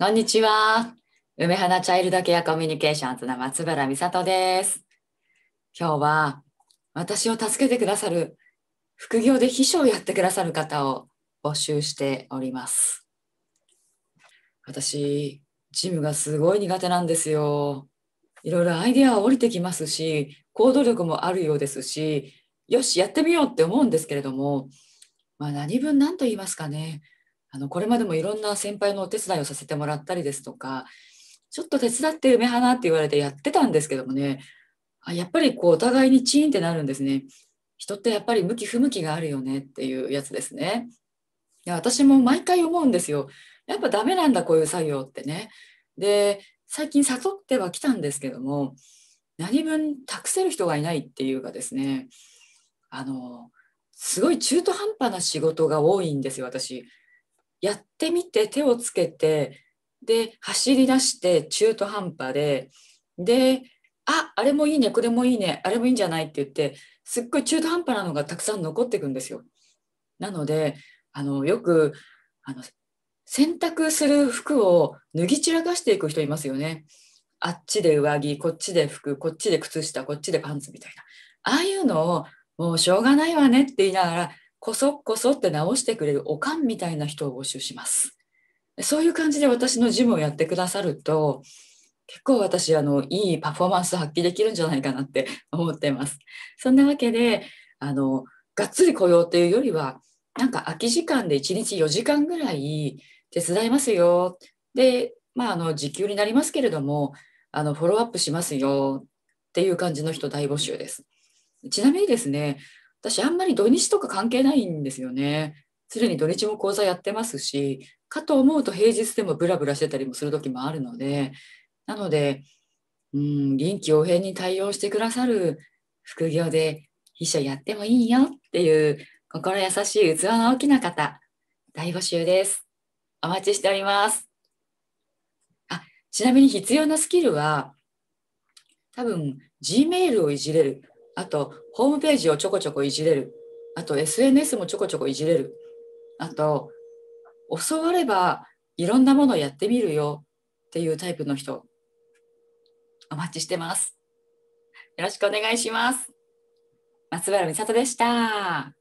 こんにちは。梅花チャイルドケアコミュニケーションズの松原美里です。今日は私を助けてくださる副業で秘書をやってくださる方を募集しております。私、ジムがすごい苦手なんですよ。いろいろアイデアは降りてきますし、行動力もあるようですし、よし、やってみようって思うんですけれども、まあ、何分何と言いますかね。あのこれまでもいろんな先輩のお手伝いをさせてもらったりですとかちょっと手伝って梅花って言われてやってたんですけどもねあやっぱりこうお互いにチーンってなるんですね人ってやっぱり向き不向きがあるよねっていうやつですねいや私も毎回思うんですよやっぱダメなんだこういう作業ってねで最近誘ってはきたんですけども何分託せる人がいないっていうかですねあのすごい中途半端な仕事が多いんですよ私やってみて手をつけてで走り出して中途半端ででああれもいいねこれもいいねあれもいいんじゃないって言ってすっごい中途半端なのがたくさん残っていくんですよ。なのであのよくあの洗濯する服を脱ぎ散らかしていく人いますよね。あっちで上着こっちで服こっちで靴下こっちでパンツみたいなああいうのをもうしょうがないわねって言いながらこそこそって直してくれるおかんみたいな人を募集します。そういう感じで私のジムをやってくださると、結構私、あの、いいパフォーマンス発揮できるんじゃないかなって 思ってます。そんなわけで、あの、がっつり雇用っていうよりは、なんか空き時間で1日4時間ぐらい手伝いますよ。で、まあ、あの、時給になりますけれども、あの、フォローアップしますよっていう感じの人大募集です。ちなみにですね、私あんまり土日とか関係ないんですよね。すでに土日も講座やってますし、かと思うと平日でもブラブラしてたりもする時もあるので、なので、うん、臨機応変に対応してくださる副業で秘書やってもいいよっていう心優しい器の大きな方、大募集です。お待ちしております。あ、ちなみに必要なスキルは、多分 Gmail をいじれる。あと、ホームページをちょこちょこいじれる。あと、SNS もちょこちょこいじれる。あと、教わればいろんなものをやってみるよっていうタイプの人、お待ちしてます。よろしくお願いします。松原美里でした。